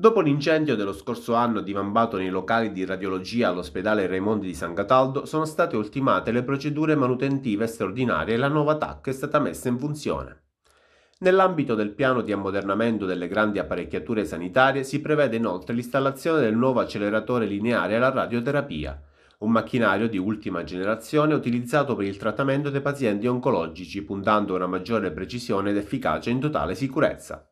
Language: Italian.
Dopo l'incendio dello scorso anno divambato nei locali di radiologia all'ospedale Raimondi di San Cataldo, sono state ultimate le procedure manutentive straordinarie e la nuova TAC è stata messa in funzione. Nell'ambito del piano di ammodernamento delle grandi apparecchiature sanitarie si prevede inoltre l'installazione del nuovo acceleratore lineare alla radioterapia, un macchinario di ultima generazione utilizzato per il trattamento dei pazienti oncologici, puntando a una maggiore precisione ed efficacia in totale sicurezza.